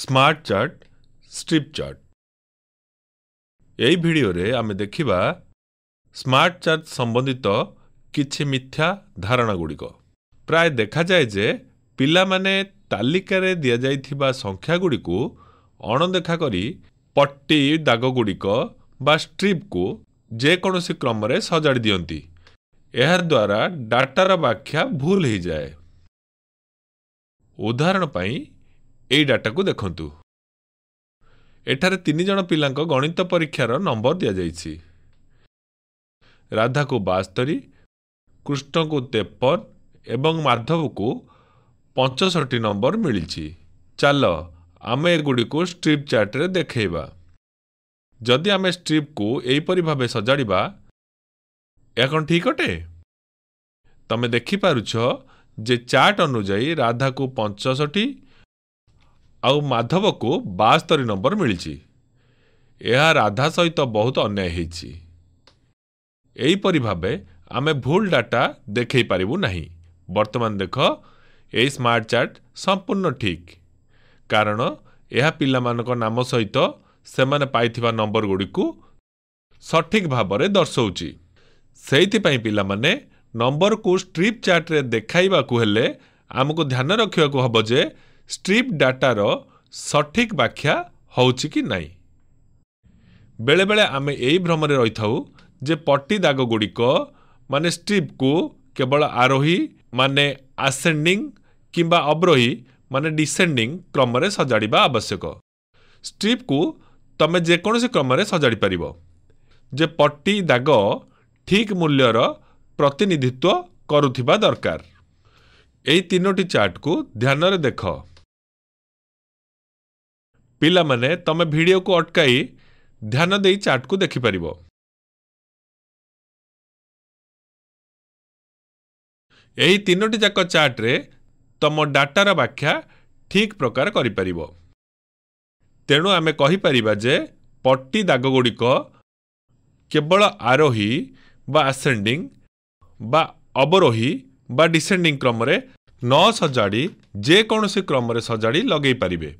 smart chart strip chart ଏହି ଭିଡ଼ିଓରେ ଆମେ ଦେଖିବା ସ୍ମାର୍ଟ ଚାର୍ଟ ସମ୍ବନ୍ଧିତ କିଛି ମିଥ୍ୟା ଧାରଣା ଗୁଡ଼ିକ ପ୍ରାୟ ଦେଖାଯାଏ ଯେ ପିଲାମାନେ ତାଲିକାରେ ଦିଆଯାଇଥିବା ସଂଖ୍ୟାଗୁଡ଼ିକୁ ଅଣଦେଖା କରି ପଟି ଦାଗଗୁଡ଼ିକ ବା ଷ୍ଟ୍ରିପ୍କୁ ଯେକୌଣସି କ୍ରମରେ ସଜାଡ଼ି ଦିଅନ୍ତି ଏହାଦ୍ୱାରା ଡାଟାର ବ୍ୟାଖ୍ୟା ଭୁଲ ହୋଇଯାଏ ଉଦାହରଣ ପାଇଁ এই ডাটাকু দেখন্তু এঠারে তিনি জন পিলাঙ্ক গণিত পরীক্ষার নম্বর দিয়া যাইছি রাধাকু বাস্তরি কৃষ্ণকু তেপন এবং মাধবকু পঞ্চষট্টি নম্বর মিলিছি চাল আমি এগুড়ি স্ট্রিপ চার্টে দেখেবা যদি আমি স্ট্রিপকু এইপরি ভাবে সজাড়া এখন ঠিক অটে তুমি দেখিপারুছ যে চার্ট অনুযায়ী রাধাকু পঞ্চষট্টি ଆଉ ମାଧବକୁ ବାସ୍ତରୀ ନମ୍ବର ମିଳିଛି ଏହା ରାଧା ସହିତ ବହୁତ ଅନ୍ୟାୟ ହୋଇଛି ଏହିପରି ଭାବେ ଆମେ ଭୁଲ ଡାଟା ଦେଖାଇ ପାରିବୁ ନାହିଁ ବର୍ତ୍ତମାନ ଦେଖ ଏହି ସ୍ମାର୍ଟ ଚାର୍ଟ ସମ୍ପୂର୍ଣ୍ଣ ଠିକ୍ କାରଣ ଏହା ପିଲାମାନଙ୍କ ନାମ ସହିତ ସେମାନେ ପାଇଥିବା ନମ୍ବରଗୁଡ଼ିକୁ ସଠିକ୍ ଭାବରେ ଦର୍ଶଉଛି ସେଇଥିପାଇଁ ପିଲାମାନେ ନମ୍ବରକୁ ଷ୍ଟ୍ରିପ୍ ଚାର୍ଟରେ ଦେଖାଇବାକୁ ହେଲେ ଆମକୁ ଧ୍ୟାନ ରଖିବାକୁ ହେବ ଯେ ଷ୍ଟ୍ରିପ୍ ଡାଟାର ସଠିକ୍ ବ୍ୟାଖ୍ୟା ହେଉଛି କି ନାହିଁ ବେଳେବେଳେ ଆମେ ଏହି ଭ୍ରମରେ ରହିଥାଉ ଯେ ପଟି ଦାଗଗୁଡ଼ିକ ମାନେ ଷ୍ଟ୍ରିପ୍କୁ କେବଳ ଆରୋହୀ ମାନେ ଆସେଣ୍ଡିଂ କିମ୍ବା ଅବରୋହୀ ମାନେ ଡିସେଣ୍ଡିଂ କ୍ରମରେ ସଜାଡ଼ିବା ଆବଶ୍ୟକ ଷ୍ଟ୍ରିପ୍କୁ ତୁମେ ଯେକୌଣସି କ୍ରମରେ ସଜାଡ଼ି ପାରିବ ଯେ ପଟି ଦାଗ ଠିକ୍ ମୂଲ୍ୟର ପ୍ରତିନିଧିତ୍ୱ କରୁଥିବା ଦରକାର ଏହି ତିନୋଟି ଚାର୍ଟକୁ ଧ୍ୟାନରେ ଦେଖ ପିଲାମାନେ ତମେ ଭିଡ଼ିଓକୁ ଅଟକାଇ ଧ୍ୟାନ ଦେଇ ଚାଟ୍କୁ ଦେଖିପାରିବ ଏହି ତିନୋଟି ଯାକ ଚାଟ୍ରେ ତମ ଡାଟାର ବ୍ୟାଖ୍ୟା ଠିକ୍ ପ୍ରକାର କରିପାରିବ ତେଣୁ ଆମେ କହିପାରିବା ଯେ ପଟି ଦାଗଗୁଡ଼ିକ କେବଳ ଆରୋହୀ ବା ଆସେଣ୍ଡିଂ ବା ଅବରୋହୀ ବା ଡିସେଣ୍ଡିଂ କ୍ରମରେ ନ ସଜାଡ଼ି ଯେକୌଣସି କ୍ରମରେ ସଜାଡ଼ି ଲଗେଇ ପାରିବେ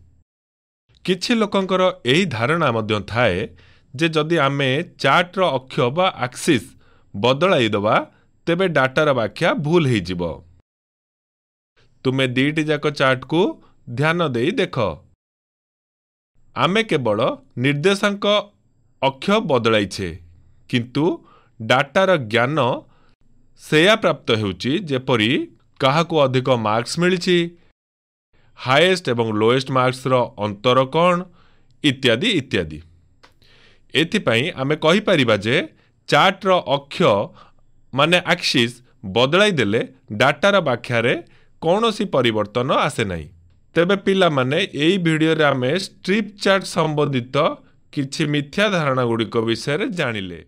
କିଛି ଲୋକଙ୍କର ଏହି ଧାରଣା ମଧ୍ୟ ଥାଏ ଯେ ଯଦି ଆମେ ଚାର୍ଟର ଅକ୍ଷ ବା ଆକ୍ସିସ୍ ବଦଳାଇ ଦେବା ତେବେ ଡାଟାର ବ୍ୟାଖ୍ୟା ଭୁଲ ହୋଇଯିବ ତୁମେ ଦୁଇଟି ଯାକ ଚାର୍ଟକୁ ଧ୍ୟାନ ଦେଇ ଦେଖ ଆମେ କେବଳ ନିର୍ଦ୍ଦେଶାଙ୍କ ଅକ୍ଷ ବଦଳାଇଛେ କିନ୍ତୁ ଡାଟାର ଜ୍ଞାନ ସେୟା ପ୍ରାପ୍ତ ହେଉଛି ଯେପରି କାହାକୁ ଅଧିକ ମାର୍କସ୍ ମିଳିଛି ହାଏଷ୍ଟ ଏବଂ ଲୋଏଷ୍ଟ ମାର୍କସର ଅନ୍ତର କ'ଣ ଇତ୍ୟାଦି ଇତ୍ୟାଦି ଏଥିପାଇଁ ଆମେ କହିପାରିବା ଯେ ଚାର୍ଟର ଅକ୍ଷ ମାନେ ଆକ୍ସିସ୍ ବଦଳାଇ ଦେଲେ ଡାଟାର ବ୍ୟାଖ୍ୟାରେ କୌଣସି ପରିବର୍ତ୍ତନ ଆସେ ନାହିଁ ତେବେ ପିଲାମାନେ ଏହି ଭିଡ଼ିଓରେ ଆମେ ଷ୍ଟ୍ରିପ୍ ଚାର୍ଟ ସମ୍ବନ୍ଧିତ କିଛି ମିଥ୍ୟା ଧାରଣା ଗୁଡ଼ିକ ବିଷୟରେ ଜାଣିଲେ